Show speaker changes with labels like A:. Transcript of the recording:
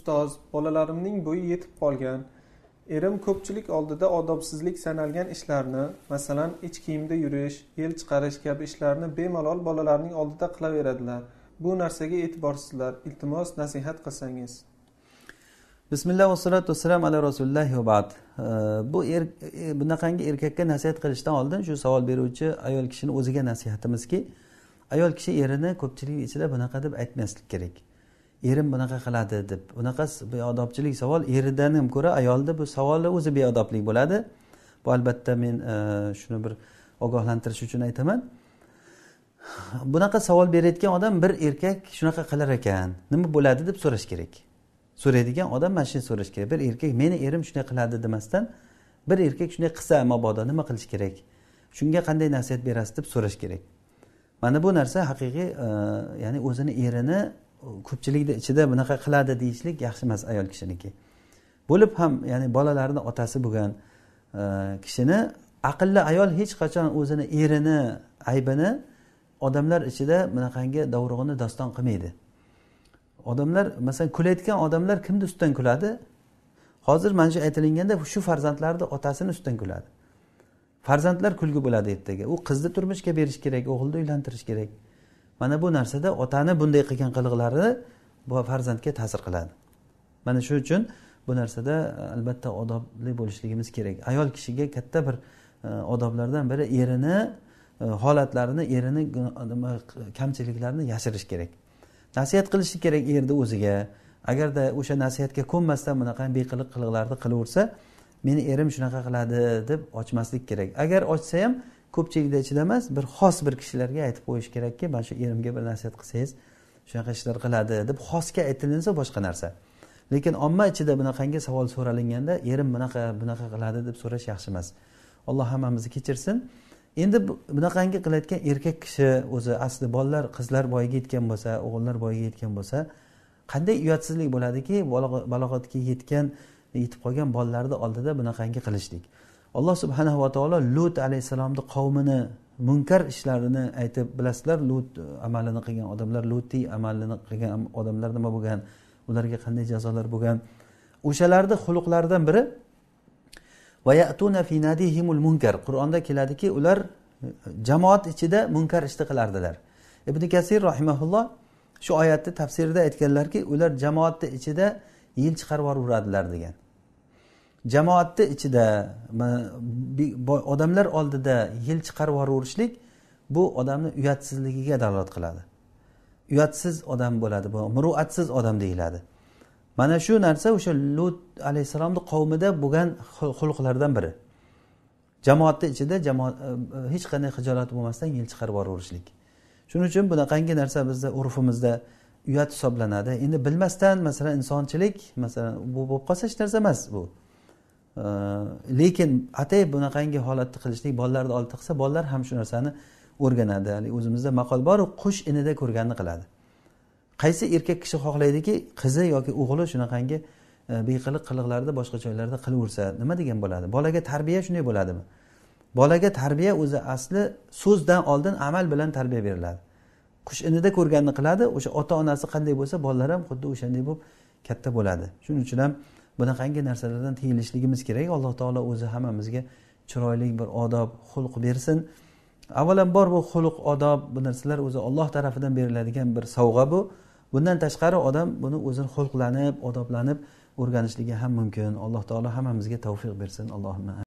A: ustoz bolalarimning bo'yi yetib qolgan erim ko'pchilik oldida odobsizlik sanalgan ishlarni masalan ich kiyimda yurish yel chiqarish kabi ishlarni bemalol bolalarning oldida qilaveradilar bu narsaga e'tiborsizlar iltimos nasihat qilsangiz bismillah vassalatu vassalam ala rasulillah va bu er, e, bunaqangi erkakka nasihat qilishdan oldin shu savol beruvchi ayol kishini o'ziga nasihatimizki ayol kishi erini ko'pchilik ichida bunaqa deb aytmaslik kerak erim bunaqa qiladi deb unaqa beodobchilik savol eridan ham ko'ra ayolni bu savoli o'zi beodoblik bo'ladi bu albatta men e, shuni bir ogohlantirish uchun aytaman bunaqa savol berayotgan odam bir erkak shunaqa qilar ekan nima bo'ladi deb so'rash kerak so'raydigan odam mana shuni so'rash kerak bir erkak meni erim shunday qiladi demasdan bir erkak shunday qilsa mabodo nima qilish kerak shunga qanday nasihat berasiz deb so'rash kerak mana bu narsa haqiqiy e, ya'ni o'zini erini ko'pchilikni ichida bunaqa qiladi deyishlik yaxshi emas ayol kishiniki bo'lib ham ya'ni bolalarini otasi bo'lgan e, kishini aqlli ayol hech qachon o'zini erini aybini odamlar ichida bunaqangi dovrug'ini doston qilmaydi odamlar masalan kulayotgan odamlar kimni ustidan kuladi hozir mana shu aytilinganda shu farzandlarni otasini ustidan kuladi farzandlar kulgi bo'ladi ertaga u qizni turmushga berish kerak o'g'ilni uylantirish kerak mana bu narsada otani bunday qilgan qiliqlari bu farzandga ta'sir qiladi mana shu uchun bu narsada albatta odobli bo'lishligimiz kerak ayol kishiga katta bir e, odoblardan biri erini e, holatlarini erini e, kamchiliklarini yashirish kerak nasihat qilishi kerak erni o'ziga agarda o'sha nasihatga ko'nmasdan bunaqa beqiliq qiliqlarni qilaversa meni erim shunaqa qiladi deb ochmaslik kerak agar ochsa ham ko'pchilikda ichida emas bir xos bir kishilarga aytib qo'yish kerakki mana shu erimga bir nasihat qilsangiz shunaqa ishlar qiladi deb xosga aytilinsa boshqa narsa lekin omma ichida bunaqangi savol so'ralinganda erim bunaqa bunaqa qiladi deb so'rash yaxshi emas alloh hammamizni kechirsin endi bunaqangi qilayotgan erkak kishi o'zi asli bolalar qizlar boyiga yetgan bo'lsa o'g'illar boyiga yetgan bo'lsa qanday uyatsizlik bo'ladiki balog'atga yetgan yetib qolgan bolalarni oldida bunaqangi qilishlik alloh subhana va taolo lut alayhissalomni qavmini munkar ishlarini aytib bilasizlar lut e, amalini qilgan odamlar lutiy amalini qilgan odamlar nima bo'lgan ularga qanday jazolar bo'lgan o'shalarni xulqlaridan biri munkar qur'onda keladiki ular e, jamoat ichida munkar ishni qilardilar ibn kasir rahimaulloh shu oyatni tafsirida aytganlarki ular jamoatni ichida yil chiqarib yuboradilar degan jamoatni ichida odamlar oldida yil chiqarib yuborishlik bu odamni uyatsizligiga dalolat qiladi uyatsiz odam bo'ladi bu muruatsiz odam deyiladi mana shu narsa o'sha lut alayhissalomni qavmida bo'lgan xulqlardan biri jamoatni ichida jamoat e, e, hech qanday hijolat bo'lmasdan yil chiqarib yuborishlik shuning uchun bunaqangi narsa bizni urfimizda uyat hisoblanadi endi bilmasdan masalan insonchilik masalan bu bo'lib qolsa hech narsa emas bu lekin atay bunaqangi holatni qilishlik bolalarni oldi qilsa bolalar ham shu narsani o'rganadi haligi o'zimizda maqol boru qush inida ko'rganini qiladi qaysi erkak kishi xohlaydiki qizi yoki o'g'li shunaqangi beqiliq qiliqlarni boshqa joylarda qilaversa nima degan bo'ladi bolaga tarbiya shunday bo'ladimi bolaga tarbiya o'zi asli so'zdan oldin amal bilan tarbiya beriladi qush inida ko'rganini qiladi o'sha ota onasi qanday bo'lsa bolalar ham xuddi o'shanday bo'lib katta bo'ladi shuning uchun ham bunaqangi narsalardan tiyilishligimiz kerak alloh taolo o'zi hammamizga chiroyli bir odob xulq bersin avvalambor bu xulq odob bu narsalar o'zi olloh tarafidan beriladigan bir sovg'a bu bundan tashqari odam buni o'zini xulqlanib odoblanib o'rganishligi ham mumkin alloh taolo hammamizga tavfiq bersin allohim